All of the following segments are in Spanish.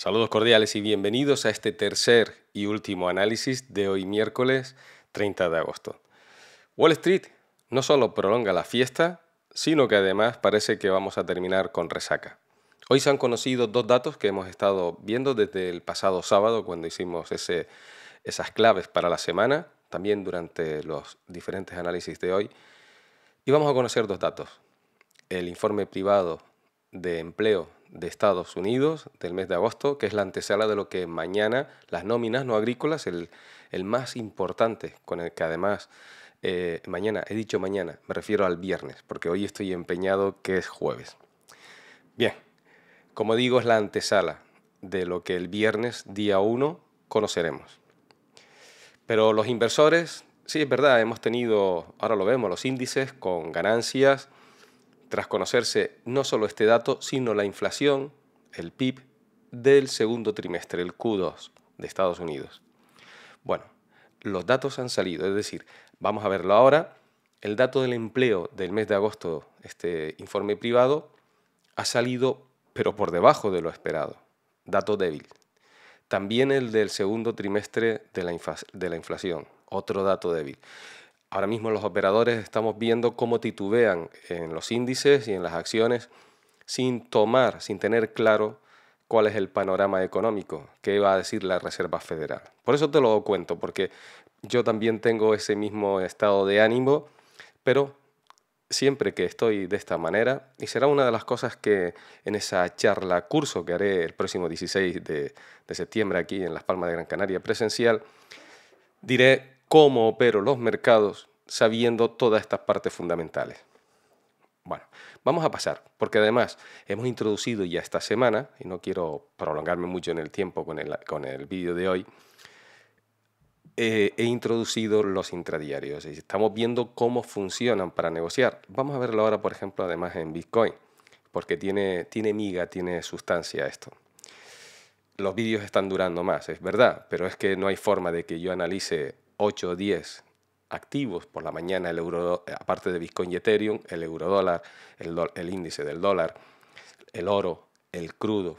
Saludos cordiales y bienvenidos a este tercer y último análisis de hoy miércoles 30 de agosto. Wall Street no solo prolonga la fiesta, sino que además parece que vamos a terminar con resaca. Hoy se han conocido dos datos que hemos estado viendo desde el pasado sábado cuando hicimos esas claves para la semana, también durante los diferentes análisis de hoy. Y vamos a conocer dos datos. El informe privado de empleo de Estados Unidos del mes de agosto, que es la antesala de lo que mañana las nóminas no agrícolas, el, más importante, con el que además eh, mañana, he dicho mañana, me refiero al viernes, porque hoy estoy empeñado que es jueves. Bien, como digo, es la antesala de lo que el viernes día 1 conoceremos. Pero los inversores, sí es verdad, hemos tenido, ahora lo vemos, los índices con ganancias tras conocerse no solo este dato, sino la inflación, el PIB, del segundo trimestre, el Q2 de Estados Unidos. Bueno, los datos han salido, es decir, vamos a verlo ahora. El dato del empleo del mes de agosto, este informe privado, ha salido pero por debajo de lo esperado, dato débil. También el del segundo trimestre de la, de la inflación, otro dato débil. Ahora mismo los operadores estamos viendo cómo titubean en los índices y en las acciones sin tomar, sin tener claro cuál es el panorama económico que va a decir la Reserva Federal. Por eso te lo cuento, porque yo también tengo ese mismo estado de ánimo, pero siempre que estoy de esta manera, y será una de las cosas que en esa charla curso que haré el próximo 16 de, de septiembre aquí en Las Palmas de Gran Canaria presencial, diré cómo opero los mercados sabiendo todas estas partes fundamentales. Bueno, vamos a pasar, porque además hemos introducido ya esta semana, y no quiero prolongarme mucho en el tiempo con el, con el vídeo de hoy, eh, he introducido los intradiarios. Estamos viendo cómo funcionan para negociar. Vamos a verlo ahora, por ejemplo, además en Bitcoin, porque tiene, tiene miga, tiene sustancia esto. Los vídeos están durando más, es verdad, pero es que no hay forma de que yo analice 8 o 10 activos por la mañana, el euro, aparte de Bitcoin y Ethereum, el eurodólar, el, el índice del dólar, el oro, el crudo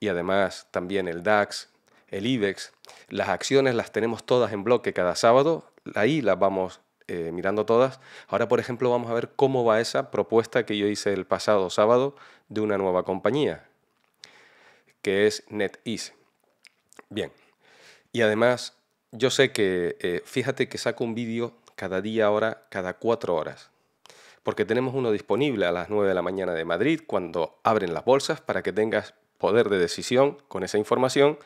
y además también el DAX, el IBEX. Las acciones las tenemos todas en bloque cada sábado, ahí las vamos eh, mirando todas. Ahora, por ejemplo, vamos a ver cómo va esa propuesta que yo hice el pasado sábado de una nueva compañía, que es NetEase. Bien, y además yo sé que, eh, fíjate que saco un vídeo cada día, ahora, cada cuatro horas, porque tenemos uno disponible a las 9 de la mañana de Madrid cuando abren las bolsas para que tengas poder de decisión con esa información.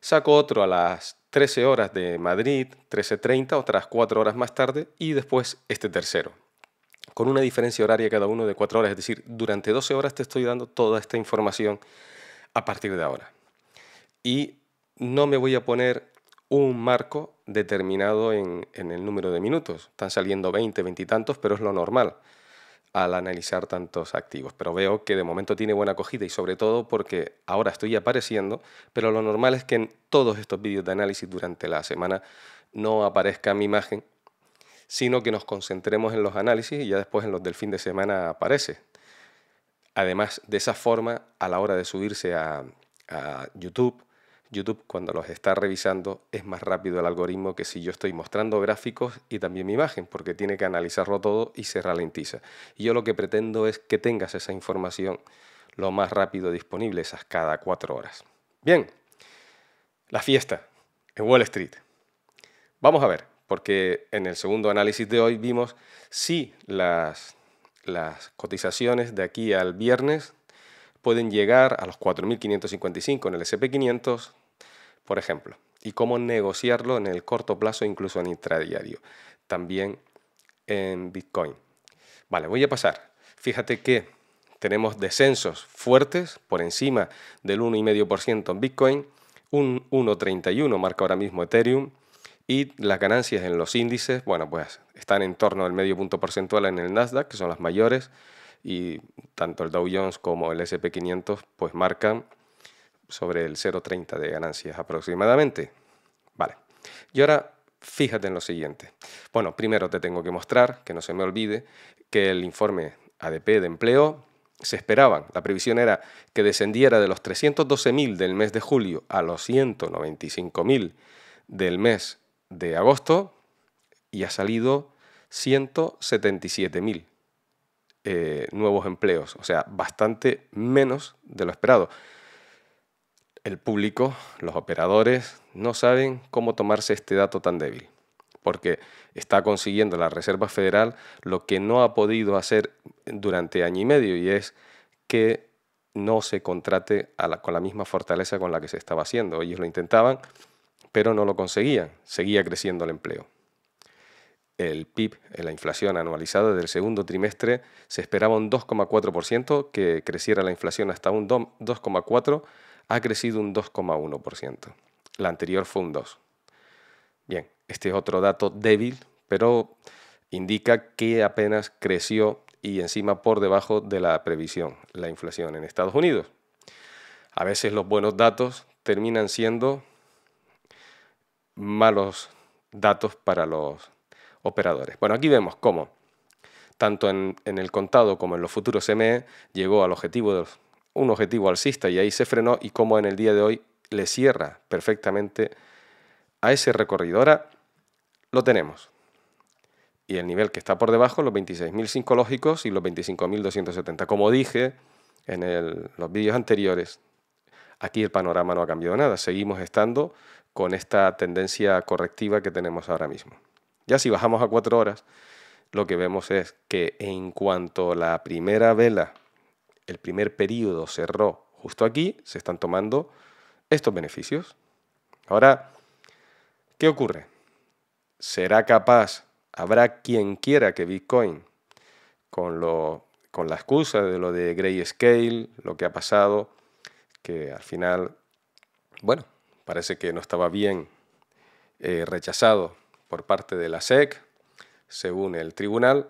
Saco otro a las 13 horas de Madrid, 13.30, otras cuatro horas más tarde y después este tercero. Con una diferencia horaria cada uno de cuatro horas, es decir, durante 12 horas te estoy dando toda esta información a partir de ahora. Y no me voy a poner un marco determinado en, el número de minutos. Están saliendo 20, 20 y tantos, pero es lo normal al analizar tantos activos. Pero veo que de momento tiene buena acogida y sobre todo porque ahora estoy apareciendo, pero lo normal es que en todos estos vídeos de análisis durante la semana no aparezca mi imagen, sino que nos concentremos en los análisis y ya después en los del fin de semana aparece. Además, de esa forma, a la hora de subirse a YouTube, YouTube cuando los está revisando es más rápido el algoritmo que si yo estoy mostrando gráficos y también mi imagen, porque tiene que analizarlo todo y se ralentiza. Y yo lo que pretendo es que tengas esa información lo más rápido disponible, esas cada cuatro horas. Bien, la fiesta en Wall Street. Vamos a ver, porque en el segundo análisis de hoy vimos si las, las cotizaciones de aquí al viernes pueden llegar a los 4.555 en el SP500, por ejemplo, y cómo negociarlo en el corto plazo, incluso en intradiario, también en Bitcoin. Vale, voy a pasar. Fíjate que tenemos descensos fuertes por encima del 1,5% en Bitcoin, un 1,31 marca ahora mismo Ethereum y las ganancias en los índices, bueno, pues están en torno al medio punto porcentual en el Nasdaq, que son las mayores, y tanto el Dow Jones como el SP500 pues marcan sobre el 0,30 de ganancias aproximadamente. Vale. Y ahora fíjate en lo siguiente. Bueno, primero te tengo que mostrar, que no se me olvide, que el informe ADP de empleo se esperaba... La previsión era que descendiera de los 312.000 del mes de julio a los 195.000 del mes de agosto y ha salido 177.000 eh, nuevos empleos, o sea, bastante menos de lo esperado. El público, los operadores, no saben cómo tomarse este dato tan débil, porque está consiguiendo la Reserva Federal lo que no ha podido hacer durante año y medio, y es que no se contrate con la misma fortaleza con la que se estaba haciendo. Ellos lo intentaban, pero no lo conseguían. Seguía creciendo el empleo. El PIB, eh, la inflación anualizada del segundo trimestre, se esperaba un 2,4%, que creciera la inflación hasta un 2,4% ha crecido un 2,1%. La anterior fue un 2%. Bien, este es otro dato débil, pero indica que apenas creció y encima por debajo de la previsión, la inflación en Estados Unidos. A veces los buenos datos terminan siendo malos datos para los operadores. Bueno, aquí vemos cómo, tanto en, el contado como en los futuros CME, llegó al objetivo de los un objetivo alcista y ahí se frenó y como en el día de hoy le cierra perfectamente a ese recorrido. Ahora lo tenemos. Y el nivel que está por debajo, los 26.000 lógicos y los 25.270. Como dije en los vídeos anteriores, aquí el panorama no ha cambiado nada. Seguimos estando con esta tendencia correctiva que tenemos ahora mismo. Ya si bajamos a 4 horas, lo que vemos es que en cuanto la primera vela el primer periodo cerró justo aquí, se están tomando estos beneficios. Ahora, ¿qué ocurre? ¿Será capaz, habrá quien quiera que Bitcoin, con, lo, con la excusa de lo de Grayscale, lo que ha pasado, que al final, bueno, parece que no estaba bien eh, rechazado por parte de la SEC, según el tribunal,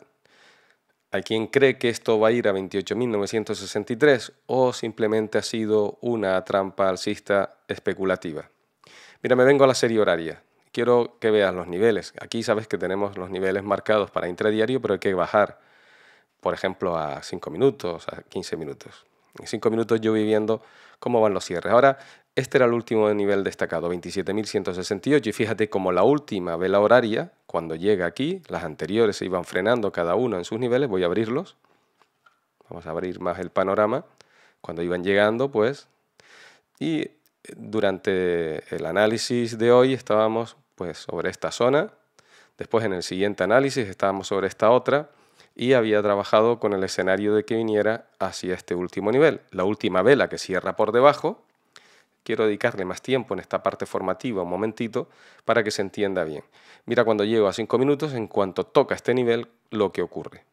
a quien cree que esto va a ir a 28.963 o simplemente ha sido una trampa alcista especulativa. Mira, me vengo a la serie horaria. Quiero que veas los niveles. Aquí sabes que tenemos los niveles marcados para intradiario, pero hay que bajar, por ejemplo, a 5 minutos, a 15 minutos. En cinco minutos yo viviendo cómo van los cierres. Ahora, este era el último nivel destacado, 27.168, y fíjate cómo la última vela horaria, cuando llega aquí, las anteriores se iban frenando cada uno en sus niveles, voy a abrirlos, vamos a abrir más el panorama, cuando iban llegando, pues, y durante el análisis de hoy estábamos pues sobre esta zona, después en el siguiente análisis estábamos sobre esta otra, y había trabajado con el escenario de que viniera hacia este último nivel. La última vela que cierra por debajo, quiero dedicarle más tiempo en esta parte formativa, un momentito, para que se entienda bien. Mira, cuando llego a cinco minutos, en cuanto toca este nivel, lo que ocurre.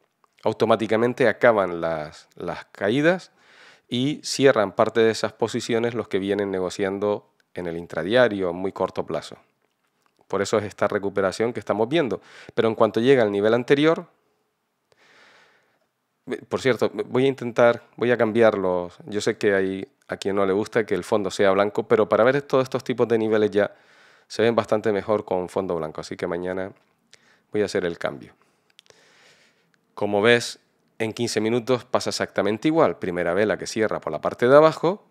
Automáticamente acaban las, caídas y cierran parte de esas posiciones los que vienen negociando en el intradiario en muy corto plazo. Por eso es esta recuperación que estamos viendo. Pero en cuanto llega al nivel anterior, por cierto, voy a intentar, voy a cambiarlo. Yo sé que hay a quien no le gusta que el fondo sea blanco, pero para ver todos estos tipos de niveles ya se ven bastante mejor con fondo blanco, así que mañana voy a hacer el cambio. Como ves, en 15 minutos pasa exactamente igual. Primera vela que cierra por la parte de abajo,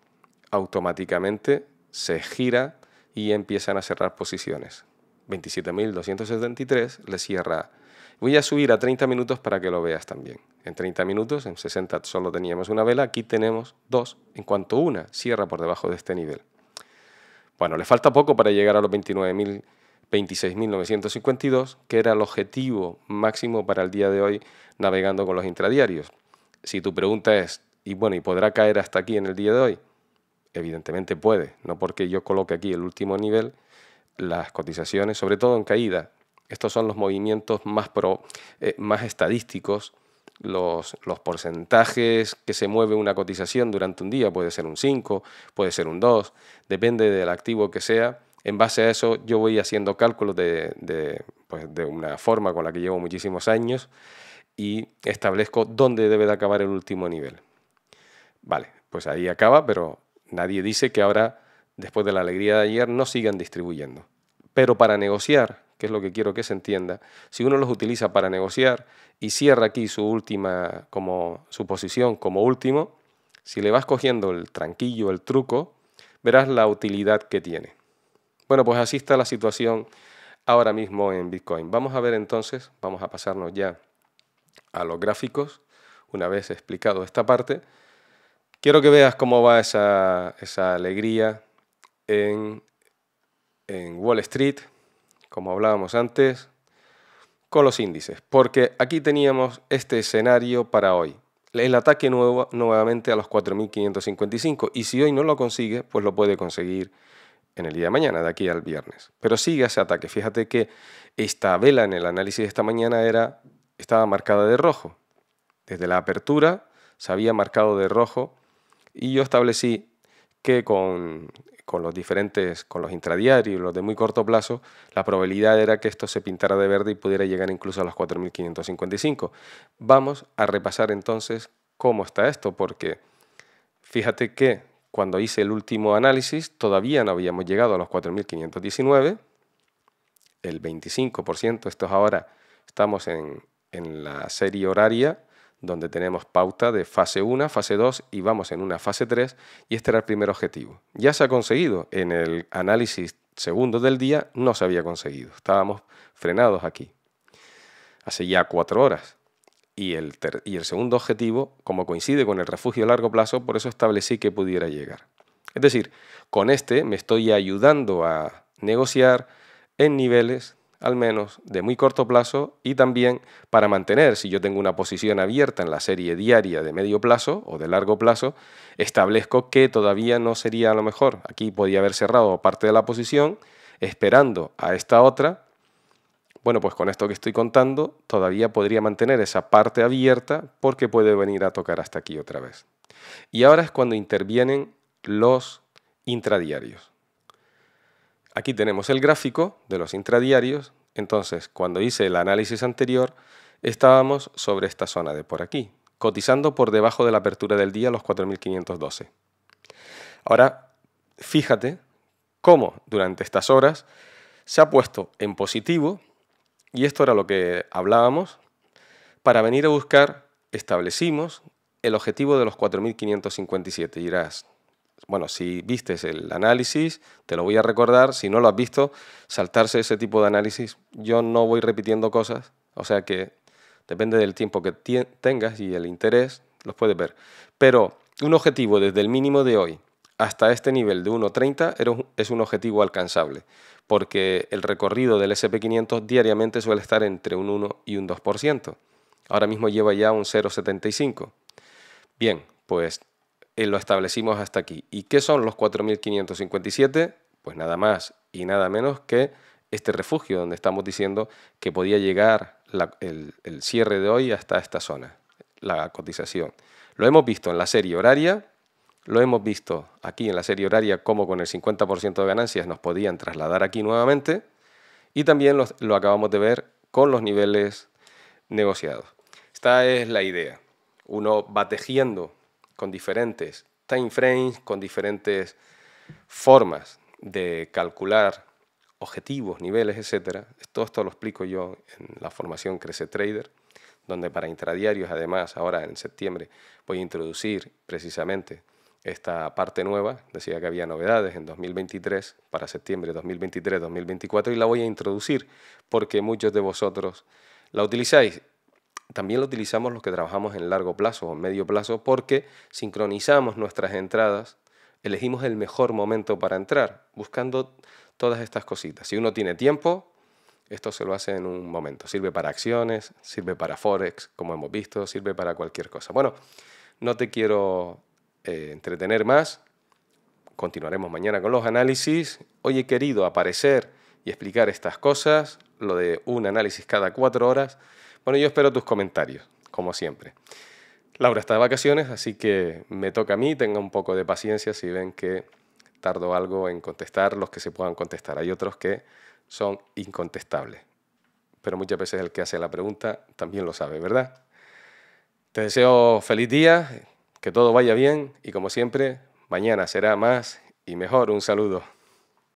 automáticamente se gira y empiezan a cerrar posiciones. 27.273 le cierra. Voy a subir a 30 minutos para que lo veas también en 30 minutos, en 60 solo teníamos una vela, aquí tenemos dos, en cuanto una cierra por debajo de este nivel. Bueno, le falta poco para llegar a los 26.952, que era el objetivo máximo para el día de hoy navegando con los intradiarios. Si tu pregunta es, y bueno, ¿y podrá caer hasta aquí en el día de hoy? Evidentemente puede, no porque yo coloque aquí el último nivel, las cotizaciones, sobre todo en caída, estos son los movimientos más, pro, eh, más estadísticos los, porcentajes que se mueve una cotización durante un día, puede ser un 5, puede ser un 2, depende del activo que sea. En base a eso yo voy haciendo cálculos de, pues, de una forma con la que llevo muchísimos años y establezco dónde debe de acabar el último nivel. Vale, pues ahí acaba, pero nadie dice que ahora, después de la alegría de ayer, no sigan distribuyendo. Pero para negociar que es lo que quiero que se entienda, si uno los utiliza para negociar y cierra aquí su última, como su posición como último, si le vas cogiendo el tranquillo, el truco, verás la utilidad que tiene. Bueno, pues así está la situación ahora mismo en Bitcoin. Vamos a ver entonces, vamos a pasarnos ya a los gráficos, una vez explicado esta parte. Quiero que veas cómo va esa, alegría en Wall Street, como hablábamos antes, con los índices, porque aquí teníamos este escenario para hoy. El ataque nuevamente a los 4.555 y si hoy no lo consigue, pues lo puede conseguir en el día de mañana, de aquí al viernes. Pero sigue ese ataque. Fíjate que esta vela en el análisis de esta mañana era, estaba marcada de rojo. Desde la apertura se había marcado de rojo y yo establecí que con con los diferentes, con los intradiarios, los de muy corto plazo, la probabilidad era que esto se pintara de verde y pudiera llegar incluso a los 4.555. Vamos a repasar entonces cómo está esto, porque fíjate que cuando hice el último análisis todavía no habíamos llegado a los 4.519, el 25%, esto es ahora, estamos en, en la serie horaria donde tenemos pauta de fase 1, fase 2 y vamos en una fase 3 y este era el primer objetivo. Ya se ha conseguido, en el análisis segundo del día no se había conseguido, estábamos frenados aquí, hace ya cuatro horas. Y el, y el segundo objetivo, como coincide con el refugio a largo plazo, por eso establecí que pudiera llegar. Es decir, con este me estoy ayudando a negociar en niveles al menos de muy corto plazo y también para mantener, si yo tengo una posición abierta en la serie diaria de medio plazo o de largo plazo, establezco que todavía no sería a lo mejor. Aquí podía haber cerrado parte de la posición esperando a esta otra. Bueno, pues con esto que estoy contando, todavía podría mantener esa parte abierta porque puede venir a tocar hasta aquí otra vez. Y ahora es cuando intervienen los intradiarios. Aquí tenemos el gráfico de los intradiarios, entonces cuando hice el análisis anterior estábamos sobre esta zona de por aquí, cotizando por debajo de la apertura del día los 4.512. Ahora, fíjate cómo durante estas horas se ha puesto en positivo, y esto era lo que hablábamos, para venir a buscar establecimos el objetivo de los 4.557. Y dirás, bueno, si vistes el análisis, te lo voy a recordar, si no lo has visto, saltarse ese tipo de análisis. Yo no voy repitiendo cosas, o sea que depende del tiempo que tengas y el interés, los puedes ver. Pero un objetivo desde el mínimo de hoy hasta este nivel de 1.30 es un objetivo alcanzable, porque el recorrido del SP500 diariamente suele estar entre un 1 y un 2%. Ahora mismo lleva ya un 0.75. Bien, pues lo establecimos hasta aquí. ¿Y qué son los 4.557? Pues nada más y nada menos que este refugio donde estamos diciendo que podía llegar el, cierre de hoy hasta esta zona, la cotización. Lo hemos visto en la serie horaria, lo hemos visto aquí en la serie horaria cómo con el 50% de ganancias nos podían trasladar aquí nuevamente y también lo, lo, acabamos de ver con los niveles negociados. Esta es la idea. Uno va tejiendo con diferentes time frames, con diferentes formas de calcular objetivos, niveles, etc. Todo esto lo explico yo en la formación Crece Trader, donde para intradiarios, además, ahora en septiembre voy a introducir precisamente esta parte nueva. Decía que había novedades en 2023, para septiembre 2023-2024, y la voy a introducir porque muchos de vosotros la utilizáis también lo utilizamos los que trabajamos en largo plazo o medio plazo porque sincronizamos nuestras entradas, elegimos el mejor momento para entrar, buscando todas estas cositas. Si uno tiene tiempo, esto se lo hace en un momento. Sirve para acciones, sirve para forex, como hemos visto, sirve para cualquier cosa. Bueno, no te quiero eh, entretener más. Continuaremos mañana con los análisis. Hoy he querido aparecer y explicar estas cosas, lo de un análisis cada cuatro horas bueno, yo espero tus comentarios, como siempre. Laura está de vacaciones, así que me toca a mí, tenga un poco de paciencia si ven que tardo algo en contestar los que se puedan contestar. Hay otros que son incontestables, pero muchas veces el que hace la pregunta también lo sabe, ¿verdad? Te deseo feliz día, que todo vaya bien y como siempre, mañana será más y mejor. Un saludo.